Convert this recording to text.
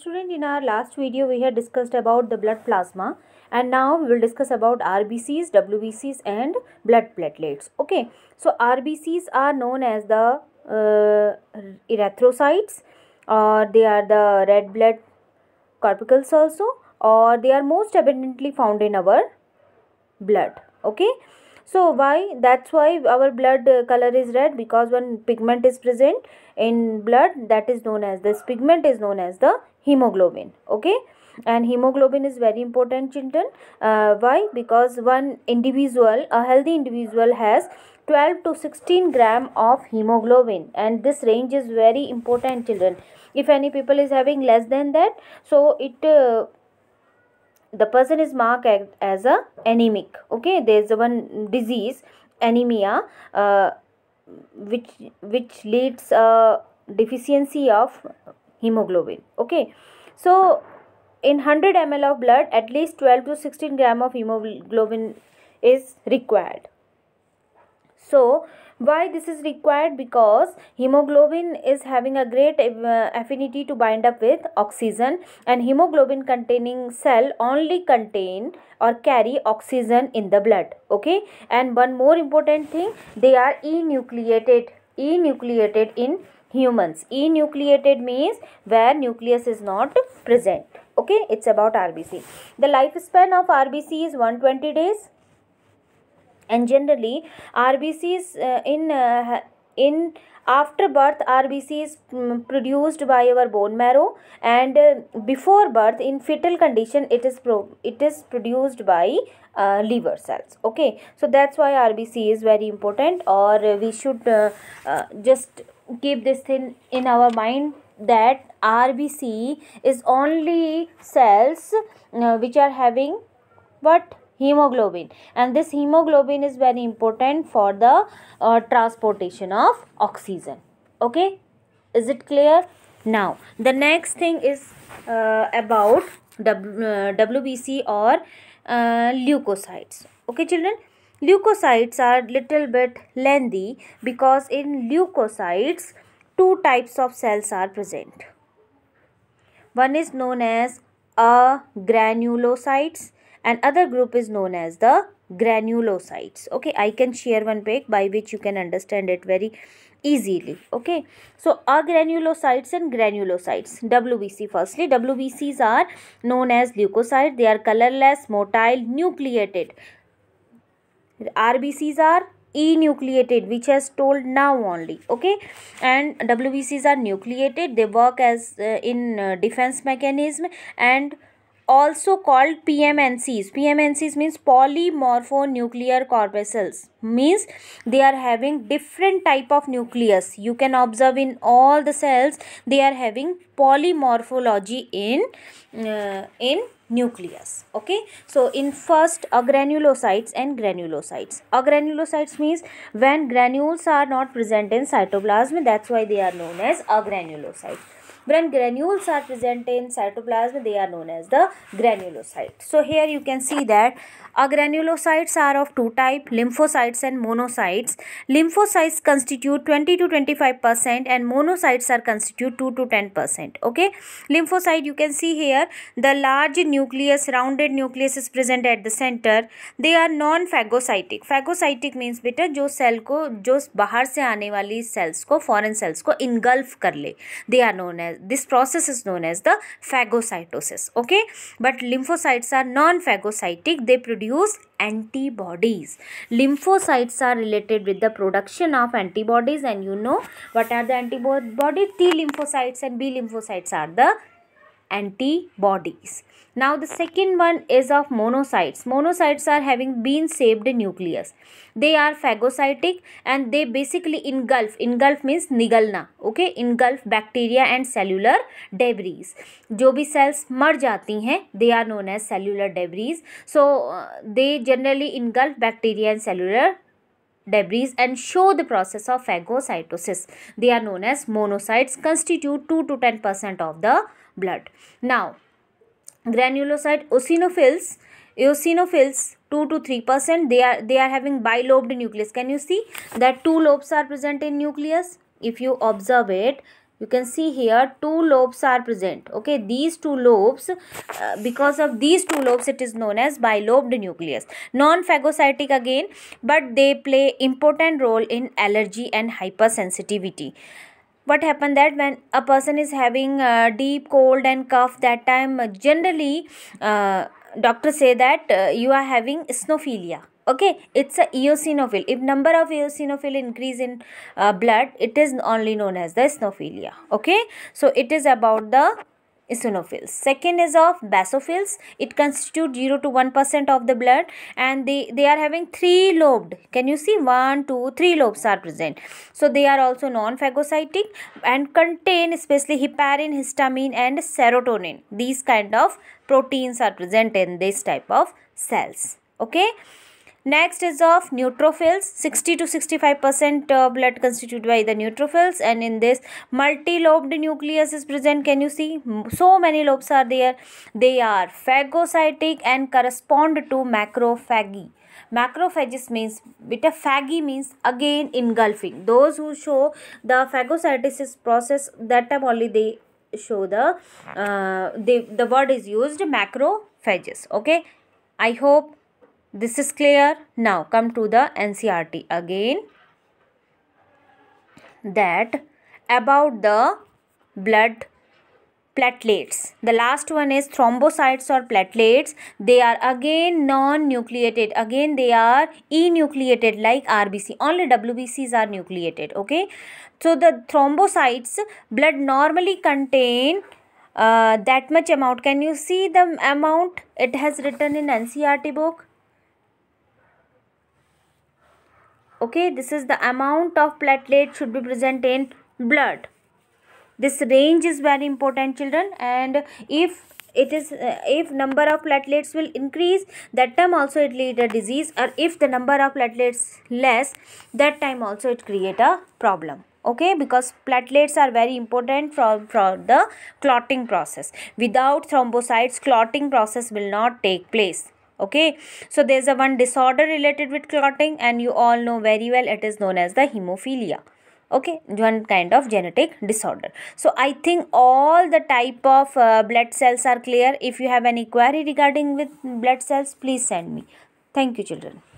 student in our last video we had discussed about the blood plasma and now we will discuss about RBCs, WBCs and blood platelets. Okay, so RBCs are known as the uh, erythrocytes or they are the red blood corpuscles also or they are most abundantly found in our blood. Okay, so why that's why our blood uh, color is red because when pigment is present in blood that is known as this pigment is known as the hemoglobin okay and hemoglobin is very important children uh, why because one individual a healthy individual has 12 to 16 gram of hemoglobin and this range is very important children if any people is having less than that so it uh, the person is marked as a anemic okay there is one disease anemia uh, which which leads a deficiency of hemoglobin okay so in 100 ml of blood at least 12 to 16 gram of hemoglobin is required so why this is required because hemoglobin is having a great uh, affinity to bind up with oxygen and hemoglobin containing cell only contain or carry oxygen in the blood okay and one more important thing they are enucleated enucleated in humans enucleated means where nucleus is not present okay it's about rbc the lifespan of rbc is 120 days and generally rbcs uh, in uh, in after birth rbc is mm, produced by our bone marrow and uh, before birth in fetal condition it is pro it is produced by uh, liver cells okay so that's why rbc is very important or uh, we should uh, uh, just keep this thing in our mind that rbc is only cells uh, which are having what hemoglobin and this hemoglobin is very important for the uh, transportation of oxygen okay is it clear now the next thing is uh, about w, uh, wbc or uh, leukocytes okay children leukocytes are little bit lengthy because in leukocytes two types of cells are present one is known as granulocytes and other group is known as the granulocytes okay i can share one pic by which you can understand it very easily okay so agranulocytes and granulocytes wbc firstly wbcs are known as leukocyte. they are colorless motile nucleated rbcs are enucleated which has told now only okay and wbcs are nucleated they work as uh, in uh, defense mechanism and also called PMNCs. PMNCs means polymorphonuclear corpuscles. Means they are having different type of nucleus. You can observe in all the cells they are having polymorphology in uh, in nucleus okay so in first agranulocytes uh, and granulocytes agranulocytes uh, means when granules are not present in cytoplasm that's why they are known as agranulocytes uh, When granules are present in cytoplasm, they are known as the granulocyte. So here you can see that a granulocytes are of two type, lymphocytes and monocytes. Lymphocytes constitute 20 to 25 and monocytes are constitute 2 to 10 Okay, lymphocyte you can see here the large nucleus, rounded nucleus is present at the center. They are non-phagocytic. Phagocytic means beta jo cell ko jo bahar se aane wali cells ko foreign cells ko engulf kar le they are known as this process is known as the phagocytosis okay but lymphocytes are non-phagocytic they produce antibodies lymphocytes are related with the production of antibodies and you know what are the antibodies t lymphocytes and b lymphocytes are the antibodies. Now the second one is of monocytes. Monocytes are having bean shaped nucleus. They are phagocytic and they basically engulf. Engulf means nigalna, okay? Engulf bacteria and cellular debris. जो भी cells मर जाती हैं they are known as cellular debris. So uh, they generally engulf bacteria and cellular debris and show the process of phagocytosis. They are known as monocytes constitute 2 to 10% of the blood. Now, granulocyte eosinophils eosinophils 2 to 3 percent they are they are having bilobed nucleus can you see that two lobes are present in nucleus if you observe it you can see here two lobes are present okay these two lobes uh, because of these two lobes it is known as bilobed nucleus non phagocytic again but they play important role in allergy and hypersensitivity what happened that when a person is having a deep cold and cough that time generally uh, doctors say that uh, you are having snophilia okay it's a eosinophil if number of eosinophil increase in uh, blood it is only known as the snophilia okay so it is about the eosinophils. Second is of basophils. It constitutes 0 to 1% of the blood and they, they are having three lobed. Can you see? One, two, three lobes are present. So they are also non-phagocytic and contain especially heparin, histamine and serotonin. These kind of proteins are present in this type of cells. Okay. Next is of neutrophils. 60 to 65% uh, blood constituted by the neutrophils and in this multi-lobed nucleus is present. Can you see? So many lobes are there. They are phagocytic and correspond to macrophagy macrophages means beta phagy means again engulfing those who show the phagocytosis process that time only they show the uh, they the word is used macrophages okay i hope this is clear. Now come to the NCRT again that about the blood platelets. The last one is thrombocytes or platelets. They are again non-nucleated. Again they are enucleated like RBC. Only WBCs are nucleated. Okay. So the thrombocytes blood normally contain uh, that much amount. Can you see the amount it has written in NCRT book? okay this is the amount of platelet should be present in blood this range is very important children and if it is uh, if number of platelets will increase that time also it lead a disease or if the number of platelets less that time also it create a problem okay because platelets are very important for, for the clotting process without thrombocytes clotting process will not take place okay so there's a one disorder related with clotting and you all know very well it is known as the hemophilia okay one kind of genetic disorder so i think all the type of uh, blood cells are clear if you have any query regarding with blood cells please send me thank you children